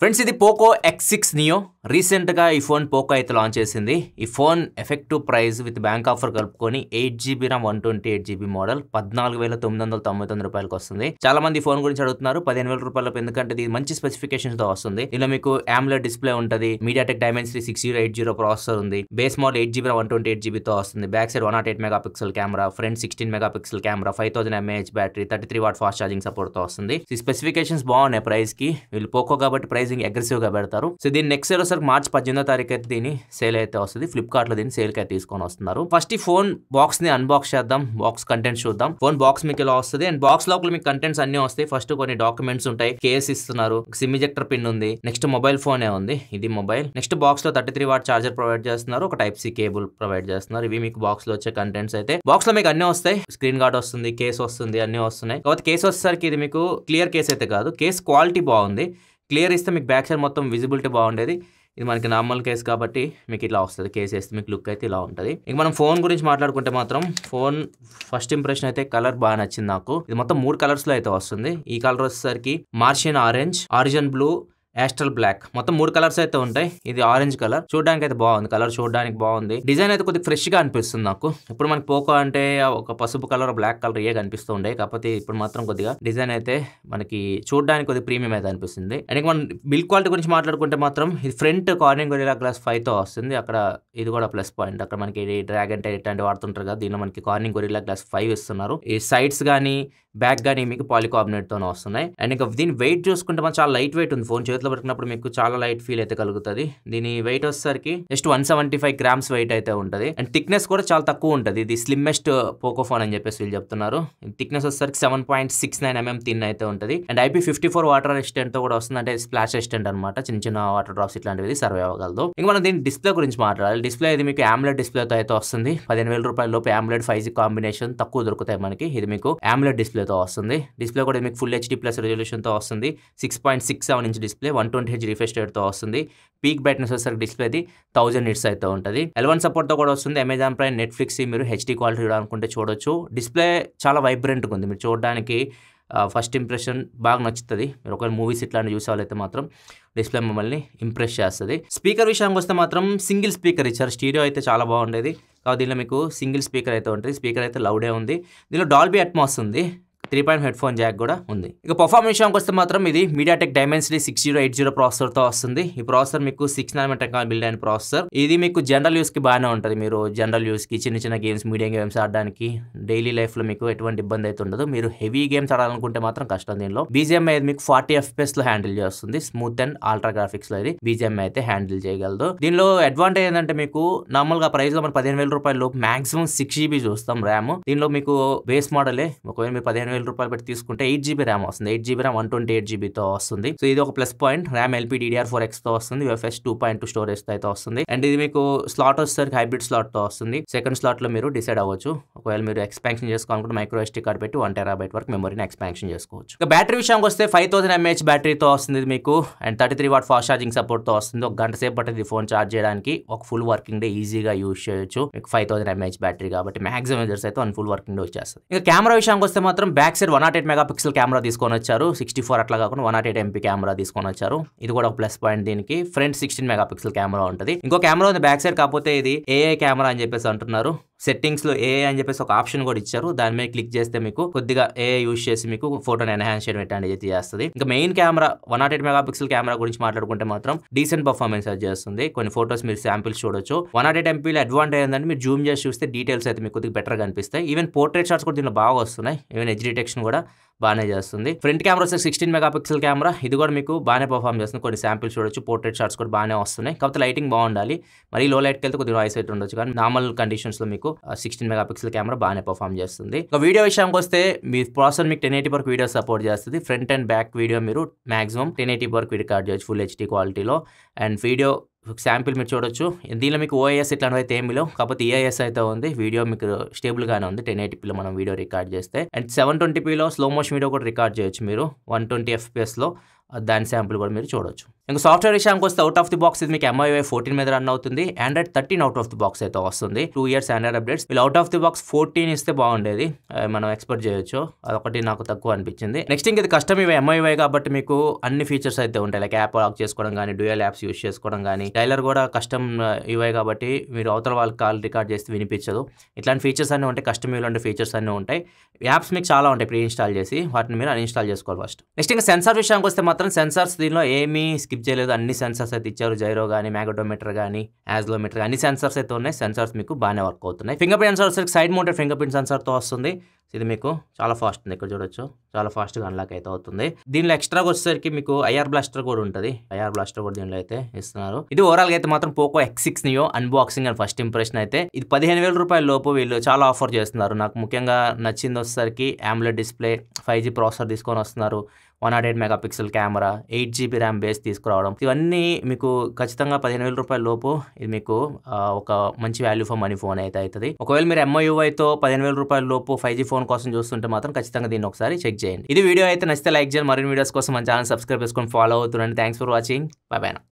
friends ఇది Poco X six neo రీసెంట్గా ఈ ఫోన్ పోకో అయితే లాంచ్ చేసింది ఈ phone effective price with bank offer కలుపుకొని eight GB RAM one twenty eight GB model పద్నాలుగు వేల తొమ్మిది వందల తొంభై తొమ్మిది రూపాయలకు వస్తుంది చాలా మంది ఫోన్ గురించి అడుగుతున్నారు పదిహేను వేల రూపాయలకు ఎందుకంటే ఇది మంచి స్పెసిఫికేషన్స్ తో వస్తుంది ఇలా మీకు ఆమ్లెట్ డిస్ప్లే ఉంటుంది MediaTek three six zero eight zero processor ఉంది base model eight GB one twenty eight జీబీతో వస్తుంది back side one not eight mega pixel camera front sixteen mega pixel camera five thousand mAh battery thirty three watt fast charging support తో వస్తుంది ఈ specifications బాగున్నాయి price కి వీళ్ళు Poco కాబట్టి pricing aggressive గా పెడతారు సో దీని నెక్స్ట్ సార్ మనకు మార్చ్ పద్దెనిమిదో తారీఖు అయితే దీని సేల్ అయితే వస్తుంది ఫ్లిప్కార్ట్లో దీన్ని సేల్కి అయితే తీసుకొని వస్తున్నారు ఫస్ట్ ఈ ఫోన్ బాక్స్ని అన్బాక్స్ చేద్దాం బాక్స్ కంటెంట్స్ చూద్దాం ఫోన్ బాక్స్ మీకు ఇలా వస్తుంది అండ్ బాక్స్ లోపల మీకు కంటెంట్స్ అన్ని వస్తాయి ఫస్ట్ కొన్ని డాక్యుమెంట్స్ ఉంటాయి కేస్ ఇస్తున్నారు సిమ్ ఇజెక్టర్ పిన్ ఉంది నెక్స్ట్ మొబైల్ ఫోన్ ఏ ఉంది ఇది మొబైల్ నెక్స్ట్ బాక్స్ లో thirty three watt charger provide చేస్తున్నారు ఒక టైప్ సి కేబుల్ ప్రొవైడ్ చేస్తున్నారు ఇవి మీకు బాక్స్ లో వచ్చే కంటెంట్స్ అయితే బాక్స్ లో మీకు అన్ని వస్తాయి స్క్రీన్ గార్డ్ వస్తుంది కేస్ వస్తుంది అన్ని వస్తున్నాయి కాబట్టి కేసు వచ్చేసరికి ఇది మీకు క్లియర్ కేస్ అయితే కాదు కేస్ క్వాలిటీ బాగుంది క్లియర్ ఇస్తే మీకు బ్యాక్ సైడ్ మొత్తం విజిబిలిటీ బాగుండేది ఇది మనకి నార్మల్ కేసు కాబట్టి మీకు ఇట్లా వస్తుంది కేసు వేస్తే మీకు లుక్ అయితే ఇలా ఉంటుంది ఇక మనం ఫోన్ గురించి మాట్లాడుకుంటే మాత్రం ఫోన్ ఫస్ట్ ఇంప్రెషన్ అయితే కలర్ బాగా నచ్చింది నాకు ఇది మొత్తం మూడు కలర్స్లో అయితే వస్తుంది ఈ కలర్ వచ్చేసరికి Martian orange origin blue astral black మొత్తం మూడు కలర్స్ అయితే ఉంటాయి ఇది ఆరెంజ్ కలర్ చూడడానికి అయితే బాగుంది కలర్ చూడడానికి బాగుంది డిజైన్ అయితే కొద్దిగా ఫ్రెష్ గా అనిపిస్తుంది నాకు ఇప్పుడు మనకి పోకో అంటే ఒక పసుపు కలర్ బ్లాక్ కలర్ ఏ కనిపిస్తూ ఉండే కాకపోతే ఇప్పుడు మాత్రం కొద్దిగా డిజైన్ అయితే మనకి చూడడానికి కొద్దిగా ప్రీమియం అయితే అనిపిస్తుంది అండ్ మనం బిల్ క్వాలిటీ గురించి మాట్లాడుకుంటే మాత్రం ఇది front Corning Gorilla Glass five తో వస్తుంది అక్కడ ఇది కూడా ప్లస్ పాయింట్ అక్కడ మనకి డ్రాగన్ టైట్ అంటే వాడుతుంటారు కదా దీనిలో మనకి కార్నింగ్ గొరిలా గ్లాస్ ఫైవ్ ఇస్తున్నారు ఈ సైడ్స్ కానీ బ్యాక్ గానీ మీకు తో వస్తున్నాయి అండ్ ఇంకా దీని వెయిట్ చూసుకుంటే మనం చాలా లైట్ వెయిట్ ఉంది ఫోన్ చేతిలో పెట్టినప్పుడు మీకు చాలా లైట్ ఫీల్ అయితే కలుగుతుంది దీని వెయిట్ వచ్చేసరికి just one seventy five grams weight అయితే ఉంటుంది అండ్ థిక్నెస్ కూడా చాలా తక్కువ ఉంటుంది ఇది స్లిమ్మెస్ట్ పోకో ఫోన్ అని చెప్పేసి వీళ్ళు చెప్తున్నారు థిక్నెస్ వచ్చేసరికి seven point six nine mm thin అయితే ఉంటుంది and IP fifty four water తో కూడా వస్తుంది అంటే స్ప్లాష్ రెసిస్టెంట్ అనమాట చిన్న చిన్న వాటర్ డ్రాప్స్ ఇట్లాంటివి సర్వే అవ్వగలదు ఇంకా మనం దీని డిస్ప్లే గురించి మాట్లాడాలి డిస్ప్లే ఇది మీకు ఆమ్లెట్ డిస్ప్లేతో అయితే వస్తుంది పదిహేను వేల రూపాయల లోపు ఆమ్లెట్ ఫైవ్ జీ కాంబినేషన్ తక్కువ దొరుకుతాయి మనకి ఇది మీకు ఆమ్లెట్ డిస్ప్లే డిస్ప్లేతో వస్తుంది డిస్ప్లే కూడా మీకు ఫుల్ హెచ్డీ ప్లస్ రెజల్యూషన్తో వస్తుంది six point six seven inch display one twenty H refresh రేట్తో వస్తుంది పీక్ బ్రైట్నెస్ వచ్చేసరికి అది థౌజండ్ నిట్స్ అయితే ఉంటుంది ఎలవన్ సపోర్ట్తో కూడా వస్తుంది అమెజాన్ ప్రైమ్ నెట్ఫ్లిక్స్ మీరు హెచ్డీ క్వాలిటీ చూడాలనుకుంటే చూడొచ్చు డిస్ప్లే చాలా వైబ్రెంట్గా ఉంది మీరు చూడడానికి ఫస్ట్ ఇంప్రెషన్ బాగా నచ్చుతుంది మీరు ఒకవేళ మూవీస్ ఇట్లాంటివి చూసేవాళ్ళైతే మాత్రం డిస్ప్లే మమ్మల్ని ఇంప్రెస్ చేస్తుంది స్పీకర్ విషయానికి వస్తే మాత్రం సింగిల్ స్పీకర్ ఇచ్చారు స్టీరియో అయితే చాలా బాగుండేది కాబట్టి దీనిలో మీకు సింగిల్ స్పీకర్ అయితే ఉంటుంది స్పీకర్ అయితే లౌడే ఉంది దీనిలో డాల్బీ అట్మాస్ ఉంది three point headphone jack కూడా ఉంది ఇక పర్ఫార్మెన్స్ విషయానికి వస్తే మాత్రం ఇది MediaTek Dimensity six zero eight zero processor తో వస్తుంది ఈ ప్రాసెసర్ మీకు సిక్స్ నానమీటర్ టెక్నాలజీ బిల్డ్ అయిన ప్రాసెసర్ ఇది మీకు జనరల్ యూస్ కి బాగానే ఉంటుంది మీరు జనరల్ యూస్ కి చిన్న చిన్న గేమ్స్ మీడియం గేమ్స్ ఆడడానికి డైలీ లైఫ్ లో మీకు ఎటువంటి ఇబ్బంది అయితే ఉండదు మీరు హెవీ గేమ్స్ ఆడాలనుకుంటే మాత్రం కష్టం దీనిలో బీజిఎం అయితే మీకు ఫార్టీ ఎఫ్పిఎస్ లో హ్యాండిల్ చేస్తుంది స్మూత్ అండ్ ఆల్ట్రా గ్రాఫిక్స్ లో ఇది బీజిఎం అయితే హ్యాండిల్ చేయగలదు దీనిలో అడ్వాంటేజ్ ఏంటంటే మీకు నార్మల్ గా ప్రైస్ లో మనం పదిహేను వేల రూపాయలు మాక్సిమం సిక్స్ జీబీ చూస్తాం ర్యామ్ దీనిలో మీకు బేస్ మోడలే ఒకవేళ మీరు పదిహేను వేల రూపాయలు పెట్టి తీసుకుంటే ఎయిట్ జీబీ ర్యామ్ వస్తుంది eight GB RAM one twenty eight జీబీతో వస్తుంది సో ఇది ఒక plus point RAM LP DR four తో వస్తుంది యూఎఫ్ఎస్ టూ పాయింట్ టూ తో అయితే వస్తుంది అండ్ ఇది మీకు స్లాట్ వస్తారు హైబ్రిడ్ స్లాట్తో వస్తుంది సెకండ్ స్లాట్లో మీరు డిసైడ్ అవ్వచ్చు ఒకవేళ మీరు ఎక్స్పాన్షన్ చేసుకోవాలనుకుంటే మైక్రో ఎస్టీ కార్డ్ పెట్టి వన్ బైట్ వరకు మెమరీని ఎక్స్పాన్షన్ చేసుకోవచ్చు బ్యాటరీ విషయానికి వస్తే ఫైవ్ థౌసండ్ ఎంహెచ్ బ్యాటరీతో వస్తుంది మీకు and thirty three watt fast charging సపోర్ట్తో వస్తుంది ఒక గంట సేపు పట్టింది ఫోన్ ఛార్జ్ చేయడానికి ఒక ఫుల్ వర్కింగ్ డే ఈజీగా యూజ్ చేయొచ్చు మీకు ఫైవ్ థౌసండ్ ఎంఏహెచ్ బ్యాటరీ కాబట్టి మాక్సిమం యూజర్స్ అయితే వన్ ఫుల్ వర్కింగ్ డే వచ్చేస్తుంది ఇంకా కెమెరా విషయానికి వస్తే మాత్రం back back side one not eight mega camera తీసుకొని వచ్చారు సిక్స్టీ ఫోర్ అట్లా కాకుండా one not eight MP camera తీసుకొని వచ్చారు ఇది కూడా ఒక ప్లస్ పాయింట్ దీనికి ఫ్రంట్ సిక్స్టీన్ మెగా కెమెరా ఉంటుంది ఇంకో కెమెరా ఉంది బ్యాక్ సైడ్ కాకపోతే ఇది ఏఐ కెమెరా అని చెప్పేసి అంటున్నారు సెట్టింగ్స్లో ఏ అని చెప్పేసి ఒక ఆప్షన్ కూడా ఇచ్చారు దాని మీద క్లిక్ చేస్తే మీకు కొద్దిగా ఏ యూస్ చేసి మీకు ఫోటోని ఎన్హాన్స్ చేయడం ఎట్లాంటి అయితే చేస్తుంది ఇంకా main camera one not eight mega pixel camera గురించి మాట్లాడుకుంటే మాత్రం డీసెంట్ పర్ఫార్మెన్స్ అది చేస్తుంది కొన్ని ఫోటోస్ మీరు శాంపిల్స్ చూడొచ్చు వన్ నాట్ ఎయిట్ ఎంపీలో అడ్వాంటేజ్ ఏంటంటే మీరు జూమ్ చేసి చూస్తే డీటెయిల్స్ అయితే మీకు కొద్దిగా బెటర్ కనిపిస్తాయి ఈవెన్ పోర్ట్రేట్ షాట్స్ కూడా దీనిలో బాగా వస్తున్నాయి ఈవెన్ హెచ్ డిటెక్షన్ కూడా బాగానే చేస్తుంది ఫ్రంట్ కెమెరా వచ్చే సిక్స్టీన్ మెగా కెమెరా ఇది కూడా మీకు బాగానే పర్ఫామ్ చేస్తుంది కొన్ని శాంపిల్స్ చూడొచ్చు పోర్ట్రేట్ షాట్స్ కూడా బాగానే వస్తున్నాయి కాకపోతే లైటింగ్ బాగుండాలి మరి లో లైట్కి వెళ్తే కొద్దిగా వాయిస్ అయితే ఉండొచ్చు కానీ నార్మల్ కండిషన్స్లో మీకు సిక్స్టీన్ మెగా పిక్సెల్ కెమెరా బాగానే పర్ఫామ్ చేస్తుంది ఒక వీడియో విషయానికి వస్తే మీ ప్రాసెసర్ మీకు టెన్ ఎయిటీ వరకు వీడియో సపోర్ట్ చేస్తుంది ఫ్రంట్ అండ్ బ్యాక్ వీడియో మీరు మాక్సిమం టెన్ ఎయిటీ వరకు రికార్డ్ చేయొచ్చు ఫుల్ హెచ్డీ క్వాలిటీలో అండ్ వీడియో శాంపిల్ మీరు చూడొచ్చు దీనిలో మీకు ఓఏఎస్ ఇట్లా అయితే ఏమి లేవు కాకపోతే ఈఐఎస్ అయితే ఉంది వీడియో మీకు స్టేబుల్గానే ఉంది టెన్ ఎయిటీపీలో మనం వీడియో రికార్డ్ చేస్తే అండ్ సెవెన్ ట్వంటీపీలో స్లో మోషన్ వీడియో కూడా రికార్డ్ చేయొచ్చు మీరు వన్ ట్వంటీ ఎఫ్పిఎస్లో దాని శాంపుల్ కూడా మీరు చూడొచ్చు ఇంకా సాఫ్ట్వేర్ విషయానికి వస్తే అవుట్ ఆఫ్ ది బాక్స్ ఇది మీకు ఎంఐవై ఫోర్టీన్ మీద రన్ అవుతుంది Android thirteen out of the box అయితే వస్తుంది టూ ఇయర్స్ ఆండ్రాయిడ్ అప్డేట్స్ వీళ్ళు out of the box fourteen ఇస్తే బాగుండేది మనం ఎక్స్పెక్ట్ చేయొచ్చు అదొకటి నాకు తక్కువ అనిపించింది నెక్స్ట్ ఇంక ఇది కష్టం ఇవి ఎంఐవై కాబట్టి మీకు అన్ని ఫీచర్స్ అయితే ఉంటాయి లైక్ యాప్ లాక్ చేసుకోవడం కానీ డ్యూయల్ యాప్స్ యూస్ చేసుకోవడం కానీ టైలర్ కూడా కష్టం ఇవే కాబట్టి మీరు అవతల వాళ్ళకి కాల్ రికార్డ్ చేస్తే వినిపించదు ఇట్లాంటి ఫీచర్స్ అన్నీ ఉంటాయి కష్టం ఇలాంటి ఫీచర్స్ అన్నీ ఉంటాయి యాప్స్ మీకు చాలా ఉంటాయి ప్రీ ఇన్స్టాల్ చేసి వాటిని మీరు అన్ఇన్స్టాల్ చేసుకోవాలి ఫస్ట్ నెక్స్ట్ ఇంకా సెన్సార్ విషయానికి వస్తే మాత్రం సెన్సార్స్ దీనిలో ఏమీ స్కిప్ స్కిప్ చేయలేదు అన్ని సెన్సర్స్ అయితే ఇచ్చారు జైరో కానీ మ్యాగడోమీటర్ కానీ యాజ్లోమీటర్ అన్ని సెన్సర్స్ అయితే ఉన్నాయి సెన్సర్స్ మీకు బాగానే వర్క్ అవుతున్నాయి fingerprint sensor side mounted fingerprint సెన్సర్తో వస్తుంది ఇది మీకు చాలా ఫాస్ట్ ఉంది ఇక్కడ చూడొచ్చు చాలా ఫాస్ట్గా అన్లాక్ అయితే అవుతుంది దీనిలో ఎక్స్ట్రాగా వచ్చేసరికి మీకు ఐఆర్ బ్లాస్టర్ కూడా ఉంటుంది ఐఆర్ బ్లాస్టర్ కూడా దీనిలో అయితే ఇస్తున్నారు ఇది ఓవరాల్గా అయితే మాత్రం Poco X six Neo unboxing and first impression అయితే ఇది పదిహేను వేల రూపాయల లోపు వీళ్ళు చాలా ఆఫర్ చేస్తున్నారు నాకు ముఖ్యంగా నచ్చింది వచ్చేసరికి AMOLED display five G processor తీసుకొని వస్తున్నారు one not eight megapixel camera eight GB RAM base తీసుకురావడం ఇవన్నీ మీకు ఖచ్చితంగా పదిహేను వేల రూపాయల లోపు ఇది మీకు ఒక మంచి వాల్యూ ఫర్ మనీ ఫోన్ అయితే అవుతుంది ఒకవేళ మీరు ఎంఐయుఐతో పదిహేను వేల రూపాయల లోపు ఫైవ్ జీ ఫోన్ కోసం చూస్తుంటే మాత్రం ఖచ్చితంగా దీన్ని ఒకసారి చెక్ చేయండి ఇది వీడియో అయితే నచ్చితే లైక్ చేయండి మరిన్ని వీడియోస్ కోసం మన ఛానల్ సబ్స్క్రైబ్ చేసుకొని ఫాలో అవుతుండండి thanks for watching bye bye